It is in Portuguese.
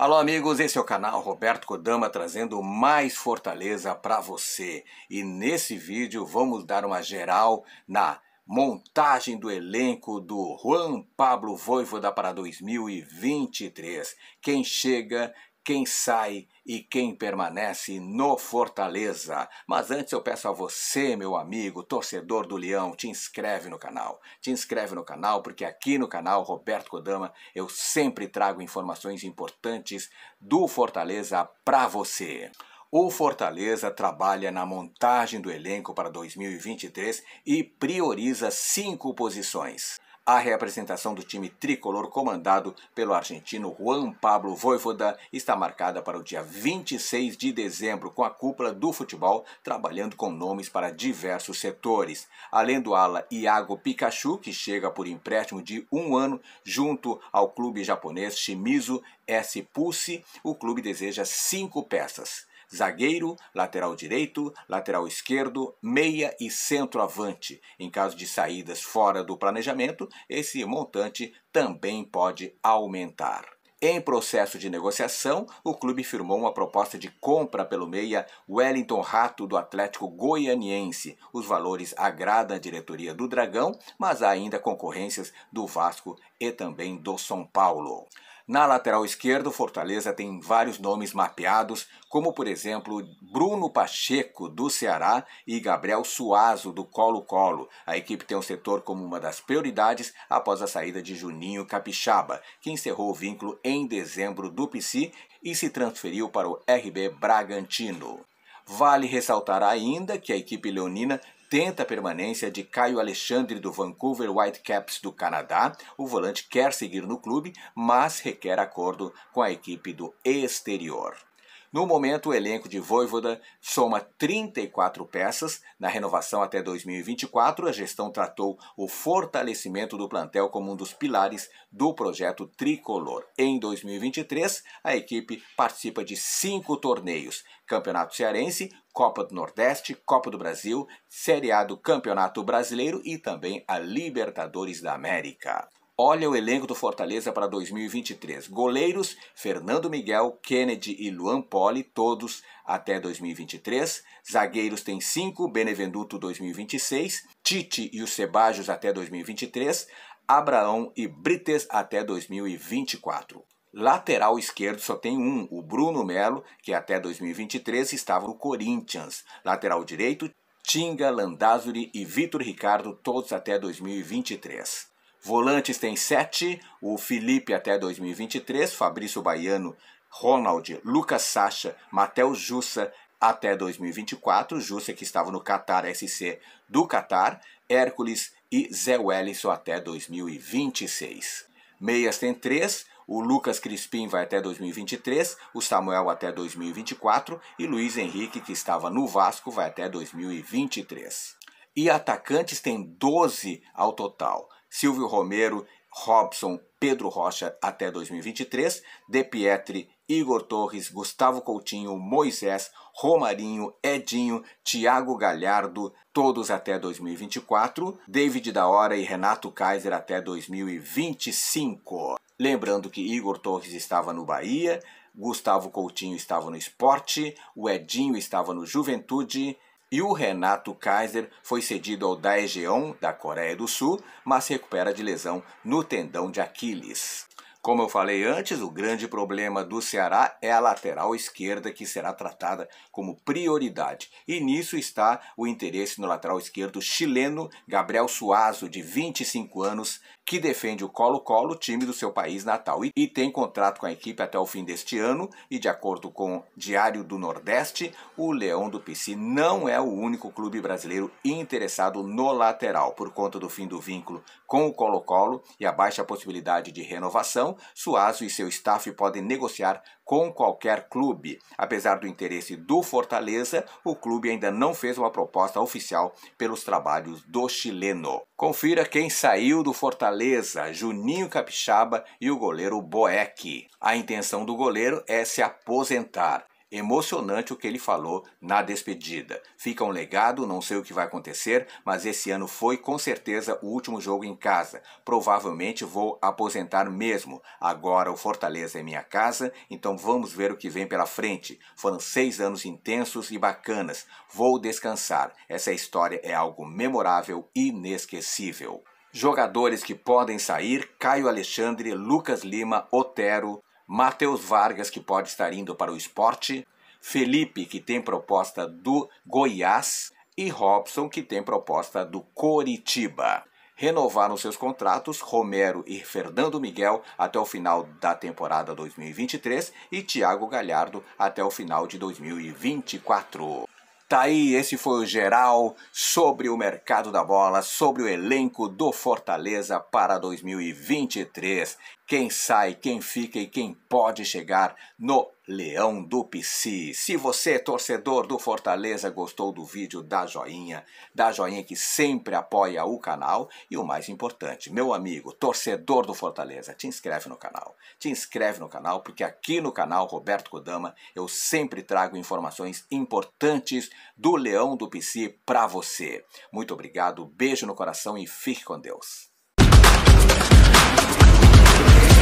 Alô, amigos, esse é o canal Roberto Kodama trazendo mais fortaleza para você. E nesse vídeo vamos dar uma geral na montagem do elenco do Juan Pablo Voivoda para 2023. Quem chega, quem sai e quem permanece no Fortaleza. Mas antes eu peço a você, meu amigo, torcedor do Leão, te inscreve no canal. Te inscreve no canal porque aqui no canal Roberto Kodama eu sempre trago informações importantes do Fortaleza para você. O Fortaleza trabalha na montagem do elenco para 2023 e prioriza cinco posições. A reapresentação do time tricolor comandado pelo argentino Juan Pablo Voivoda está marcada para o dia 26 de dezembro, com a cúpula do futebol trabalhando com nomes para diversos setores. Além do ala Iago Pikachu, que chega por empréstimo de um ano junto ao clube japonês Shimizu S. Pulse, o clube deseja cinco peças zagueiro, lateral direito, lateral esquerdo, meia e centroavante. Em caso de saídas fora do planejamento, esse montante também pode aumentar. Em processo de negociação, o clube firmou uma proposta de compra pelo meia Wellington Rato do Atlético Goianiense. Os valores agradam a diretoria do Dragão, mas há ainda concorrências do Vasco e também do São Paulo. Na lateral esquerda, o Fortaleza tem vários nomes mapeados, como por exemplo Bruno Pacheco, do Ceará, e Gabriel Suazo, do Colo-Colo. A equipe tem o setor como uma das prioridades após a saída de Juninho Capixaba, que encerrou o vínculo em dezembro do PC e se transferiu para o RB Bragantino. Vale ressaltar ainda que a equipe leonina tenta a permanência de Caio Alexandre do Vancouver Whitecaps do Canadá. O volante quer seguir no clube, mas requer acordo com a equipe do exterior. No momento, o elenco de Voivoda soma 34 peças. Na renovação até 2024, a gestão tratou o fortalecimento do plantel como um dos pilares do projeto tricolor. Em 2023, a equipe participa de cinco torneios: Campeonato Cearense, Copa do Nordeste, Copa do Brasil, Série A do Campeonato Brasileiro e também a Libertadores da América. Olha o elenco do Fortaleza para 2023. Goleiros: Fernando Miguel, Kennedy e Luan Poli, todos até 2023. Zagueiros tem cinco: Benevenduto 2026, Tite e os Sebajos até 2023, Abraão e Brites até 2024. Lateral esquerdo só tem um, o Bruno Melo, que até 2023 estava no Corinthians. Lateral direito, Tinga, Landázuri e Vitor Ricardo, todos até 2023. Volantes tem sete, o Felipe até 2023, Fabrício Baiano, Ronald, Lucas Sacha, Matheus Jussa até 2024, Jussa que estava no Qatar SC do Qatar, Hércules e Zé Wellison até 2026. Meias tem três, o Lucas Crispim vai até 2023, o Samuel até 2024 e Luiz Henrique, que estava no Vasco, vai até 2023. E atacantes tem 12 ao total. Silvio Romero, Robson, Pedro Rocha até 2023, De Pietri, Igor Torres, Gustavo Coutinho, Moisés, Romarinho, Edinho, Tiago Galhardo, todos até 2024, David da Hora e Renato Kaiser até 2025. Lembrando que Igor Torres estava no Bahia, Gustavo Coutinho estava no Esporte, o Edinho estava no Juventude, e o Renato Kaiser foi cedido ao Daejeon, da Coreia do Sul, mas recupera de lesão no tendão de Aquiles. Como eu falei antes, o grande problema do Ceará é a lateral esquerda, que será tratada como prioridade. E nisso está o interesse no lateral esquerdo chileno Gabriel Suazo, de 25 anos, que defende o Colo-Colo, time do seu país natal, e, tem contrato com a equipe até o fim deste ano. E de acordo com Diário do Nordeste, o Leão do Pici não é o único clube brasileiro interessado no lateral. Por conta do fim do vínculo com o Colo-Colo e a baixa possibilidade de renovação, Suazo e seu staff podem negociar com qualquer clube. Apesar do interesse do Fortaleza, o clube ainda não fez uma proposta oficial pelos trabalhos do chileno. Confira quem saiu do Fortaleza: Juninho Capixaba e o goleiro Boeck. A intenção do goleiro é se aposentar. Emocionante o que ele falou na despedida. Fica um legado, não sei o que vai acontecer, mas esse ano foi com certeza o último jogo em casa. Provavelmente vou aposentar mesmo. Agora o Fortaleza é minha casa, então vamos ver o que vem pela frente. Foram seis anos intensos e bacanas. Vou descansar. Essa história é algo memorável e inesquecível. Jogadores que podem sair: Caio Alexandre, Lucas Lima, Otero, Matheus Vargas, que pode estar indo para o esporte, Felipe, que tem proposta do Goiás, e Robson, que tem proposta do Coritiba. Renovaram seus contratos Romero e Fernando Miguel até o final da temporada 2023 e Thiago Galhardo até o final de 2024. Tá aí, esse foi o geral sobre o mercado da bola, sobre o elenco do Fortaleza para 2023 quem sai, quem fica e quem pode chegar no Leão do Pici. Se você, é torcedor do Fortaleza, gostou do vídeo, dá joinha, dá joinha que sempre apoia o canal. E o mais importante, meu amigo, torcedor do Fortaleza, te inscreve no canal. Te inscreve no canal, porque aqui no canal Roberto Kodama eu sempre trago informações importantes do Leão do Pici para você. Muito obrigado, beijo no coração e fique com Deus. Thank you.